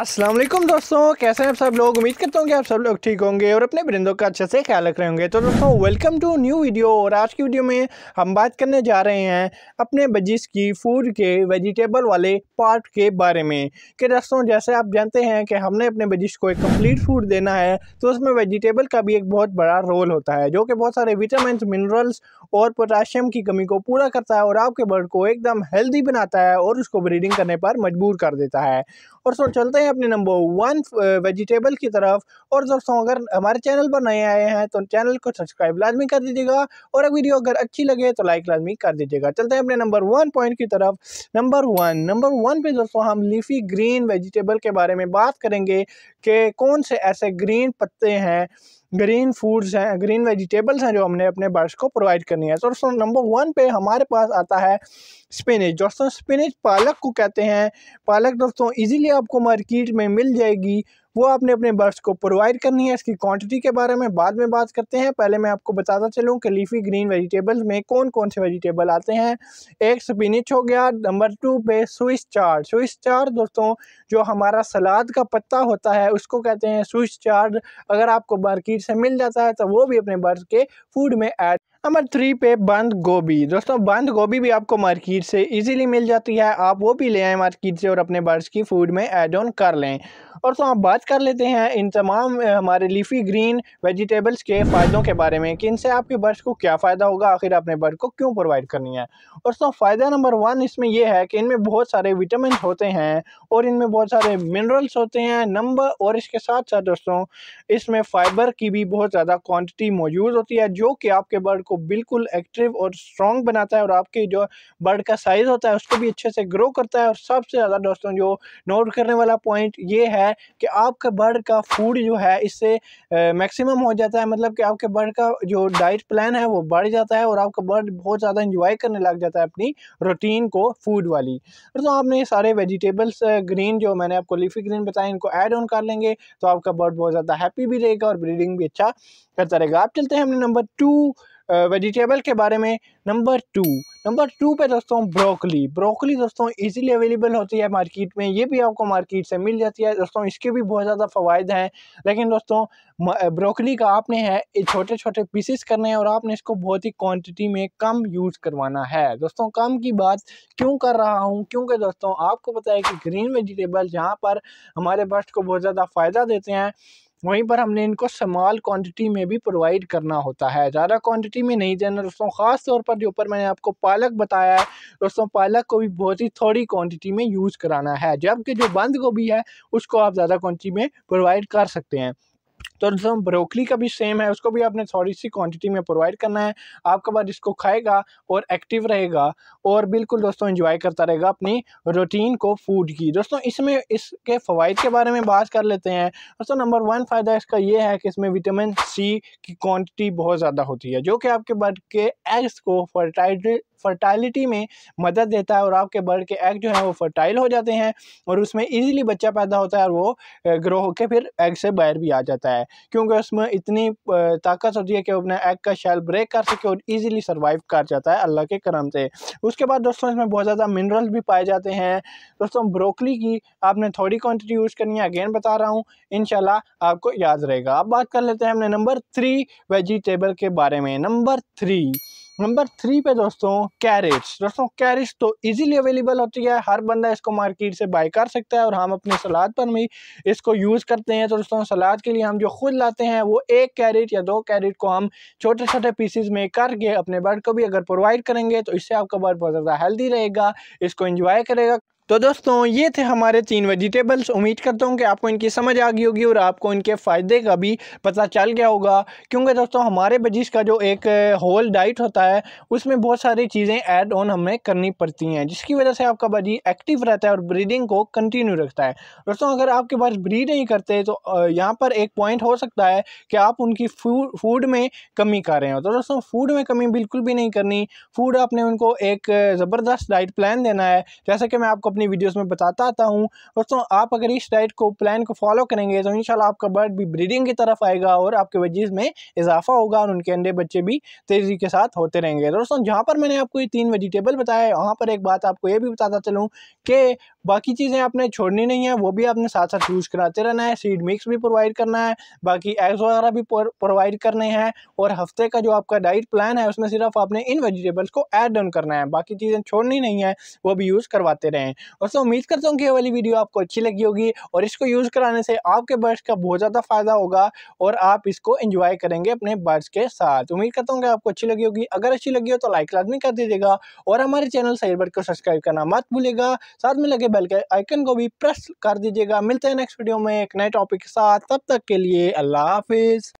अस्सलाम वालेकुम दोस्तों कैसे हैं आप सब लोग उम्मीद करता हूँ कि आप सब लोग ठीक होंगे और अपने परिंदों का अच्छे से ख्याल रख रहे होंगे तो दोस्तों वेलकम टू न्यू वीडियो और आज की वीडियो में हम बात करने जा रहे हैं अपने बजिश की फूड के वेजिटेबल वाले पार्ट के बारे में कि दोस्तों जैसे आप जानते हैं कि हमने अपने बजिश को एक कम्प्लीट फूड देना है तो उसमें वेजिटेबल का भी एक बहुत बड़ा रोल होता है जो कि बहुत सारे विटामिन मिनरल्स और पोटाशियम की कमी को पूरा करता है और आपके बर्ड को एकदम हेल्दी बनाता है और उसको ब्रीडिंग करने पर मजबूर कर देता है और सो चलते हैं हैं अपने नंबर वन वेजिटेबल की तरफ और दोस्तों अगर हमारे चैनल पर नए आए हैं तो चैनल को सब्सक्राइब लाजमी कर दीजिएगा और अगर वीडियो अगर अच्छी लगे तो लाइक लाजमी कर दीजिएगा चलते हैं अपने नंबर वन पॉइंट की तरफ नंबर वन नंबर वन पे दोस्तों हम लीफी ग्रीन वेजिटेबल के बारे में बात करेंगे कि कौन से ऐसे ग्रीन पत्ते हैं ग्रीन फूड्स हैं ग्रीन वेजिटेबल्स हैं जो हमने अपने बर्ड्स को प्रोवाइड करनी है दोस्तों नंबर वन पे हमारे पास आता है स्पिनिज दोस्तों स्पिनिज पालक को कहते हैं पालक दोस्तों इजीली आपको मार्केट में मिल जाएगी वो आपने अपने बर्ड्स को प्रोवाइड करनी है इसकी क्वांटिटी के बारे में बाद में बात करते हैं पहले मैं आपको बताता चलूँ कि लीफी ग्रीन वेजिटेबल्स में कौन कौन से वेजिटेबल आते हैं एक स्पिनिच हो गया नंबर टू पे स्विस चार्ड स्विस चार्ड दोस्तों जो हमारा सलाद का पत्ता होता है उसको कहते हैं स्विस चार्ड अगर आपको मार्किट से मिल जाता है तो वो भी अपने बर्ड्स के फूड में ऐड नंबर थ्री पे बंद गोभी दोस्तों बंद गोभी भी आपको मार्केट से इजीली मिल जाती है आप वो भी ले आएँ मार्केट से और अपने बर्ड्स की फूड में ऐड ऑन कर लें और तो आप बात कर लेते हैं इन तमाम हमारे लीफी ग्रीन वेजिटेबल्स के फ़ायदों के बारे में कि इनसे आपके बर्ड्स को क्या फ़ायदा होगा आखिर अपने बर्ड को क्यों प्रोवाइड करनी है और तो फ़ायदा नंबर वन इसमें यह है कि इनमें बहुत सारे विटामिन होते हैं और इनमें बहुत सारे मिनरल्स होते हैं नंबर और इसके साथ साथ दोस्तों इसमें फ़ाइबर की भी बहुत ज़्यादा क्वान्टिटी मौजूद होती है जो कि आपके बर्ड को बिल्कुल एक्टिव और स्ट्रॉन्ग बनाता है और आपके जो बर्ड का साइज़ होता है उसको भी अच्छे से ग्रो करता है और सबसे ज़्यादा दोस्तों जो नोट करने वाला पॉइंट ये है कि आपका बर्ड का फूड जो है इससे मैक्सिमम हो जाता है मतलब कि आपके बर्ड का जो डाइट प्लान है वो बढ़ जाता है और आपका बर्ड बहुत ज़्यादा इंजॉय करने लग जाता है अपनी रूटीन को फूड वाली तो आपने ये सारे वेजिटेबल्स ग्रीन जो मैंने आपको लीफी ग्रीन बताया इनको ऐड ऑन कर लेंगे तो आपका बर्ड बहुत ज़्यादा हैप्पी भी रहेगा और ब्रीडिंग भी अच्छा करता रहेगा आप चलते हैं हमने नंबर टू वेजिटेबल के बारे में नंबर टू नंबर टू पे दोस्तों ब्रोकली ब्रोकली दोस्तों इजीली अवेलेबल होती है मार्केट में ये भी आपको मार्केट से मिल जाती है दोस्तों इसके भी बहुत ज़्यादा फ़ायदे हैं लेकिन दोस्तों ब्रोकली का आपने है छोटे छोटे पीसेस करने हैं और आपने इसको बहुत ही क्वांटिटी में कम यूज़ करवाना है दोस्तों कम की बात क्यों कर रहा हूँ क्योंकि दोस्तों आपको पता है कि ग्रीन वेजिटेबल जहाँ पर हमारे बस्ट को बहुत ज़्यादा फ़ायदा देते हैं वहीं पर हमने इनको स्मॉल क्वांटिटी में भी प्रोवाइड करना होता है ज़्यादा क्वांटिटी में नहीं देना दोस्तों ख़ास तौर पर जो ऊपर मैंने आपको पालक बताया है दोस्तों पालक को भी बहुत ही थोड़ी क्वांटिटी में यूज़ कराना है जबकि जो बंद गोभी है उसको आप ज़्यादा क्वांटिटी में प्रोवाइड कर सकते हैं तो दोस्तों ब्रोकली का भी सेम है उसको भी आपने थोड़ी सी क्वांटिटी में प्रोवाइड करना है आपका बाद इसको खाएगा और एक्टिव रहेगा और बिल्कुल दोस्तों इन्जॉय करता रहेगा अपनी रूटीन को फूड की दोस्तों इसमें इसके फ़वाद के बारे में बात कर लेते हैं दोस्तों नंबर वन फ़ायदा इसका ये है कि इसमें विटामिन सी की क्वान्टिटी बहुत ज़्यादा होती है जो कि आपके बर्ड के एग्स को फर्टाइड फर्टाइलिटी में मदद देता है और आपके बर्ड के एग जो है वो फर्टाइल हो जाते हैं और उसमें इजीली बच्चा पैदा होता है और वो ग्रो होकर फिर एग से बाहर भी आ जाता है क्योंकि उसमें इतनी ताकत होती है कि अपने एग का शैल ब्रेक कर सके और ईजिली सर्वाइव कर जाता है अल्लाह के करम से उसके बाद दोस्तों इसमें बहुत ज़्यादा मिनरल्स भी पाए जाते हैं दोस्तों ब्रोकली की आपने थोड़ी क्वान्टिटी यूज़ करनी है अगेन बता रहा हूँ इन आपको याद रहेगा अब बात कर लेते हैं हमने नंबर थ्री वेजिटेबल के बारे में नंबर थ्री नंबर थ्री पे दोस्तों कैरेट्स दोस्तों कैरेट्स तो इजीली अवेलेबल होती है हर बंदा इसको मार्केट से बाय कर सकता है और हम अपने सलाद पर भी इसको यूज़ करते हैं तो दोस्तों सलाद के लिए हम जो खुद लाते हैं वो एक कैरेट या दो कैरेट को हम छोटे छोटे पीसीज में करके अपने बर्ड को भी अगर प्रोवाइड करेंगे तो इससे आपका बर्ड बहुत ज़्यादा हेल्दी रहेगा इसको इंजॉय करेगा तो दोस्तों ये थे हमारे तीन वेजिटेबल्स उम्मीद करता हूँ कि आपको इनकी समझ आ गई होगी और आपको इनके फ़ायदे का भी पता चल गया होगा क्योंकि दोस्तों हमारे बजिश का जो एक होल डाइट होता है उसमें बहुत सारी चीज़ें ऐड ऑन हमें करनी पड़ती हैं जिसकी वजह से आपका बजी एक्टिव रहता है और ब्रीडिंग को कंटिन्यू रखता है दोस्तों अगर आपके पास ब्रीड नहीं करते तो यहाँ पर एक पॉइंट हो सकता है कि आप उनकी फूड में कमी कर रहे हो तो दोस्तों फूड में कमी बिल्कुल भी नहीं करनी फूड आपने उनको एक ज़बरदस्त डाइट प्लान देना है जैसे कि मैं आपको अपनी वीडियोस में बताता आता हूँ दोस्तों आप अगर इस डाइट को प्लान को फॉलो करेंगे तो इन आपका बर्ड भी ब्रीडिंग की तरफ आएगा और आपके वजीज में इजाफा होगा और उनके अंडे बच्चे भी तेज़ी के साथ होते रहेंगे दोस्तों जहाँ पर मैंने आपको ये तीन वेजिटेबल बताया है वहाँ पर एक बात आपको ये भी बताता चलूँ कि बाकी चीज़ें आपने छोड़नी नहीं है वो भी आपने साथ साथ यूज़ कराते रहना है सीड मिक्स भी प्रोवाइड करना है बाकी एग्स वगैरह भी प्रोवाइड करने हैं और हफ्ते का जो आपका डाइट प्लान है उसमें सिर्फ आपने इन वेजिटेबल्स को ऐड डन करना है बाकी चीज़ें छोड़नी नहीं है वो भी यूज़ करवाते रहें और सो उम्मीद करता हूँ कि ये वाली वीडियो आपको अच्छी लगी होगी और इसको यूज़ कराने से आपके बर्ड्स का बहुत ज़्यादा फ़ायदा होगा और आप इसको इंजॉय करेंगे अपने बर्ड्स के साथ उम्मीद करता हूँ कि आपको अच्छी लगी होगी अगर अच्छी लगी हो तो लाइक लाजमी कर दीजिएगा और हमारे चैनल सही बर्ड को सब्सक्राइब करना मत भूलेगा साथ में लगे बेल के आइकन को भी प्रेस कर दीजिएगा मिलते हैं नेक्स्ट वीडियो में एक नए टॉपिक के साथ तब तक के लिए अल्लाह हाफिज़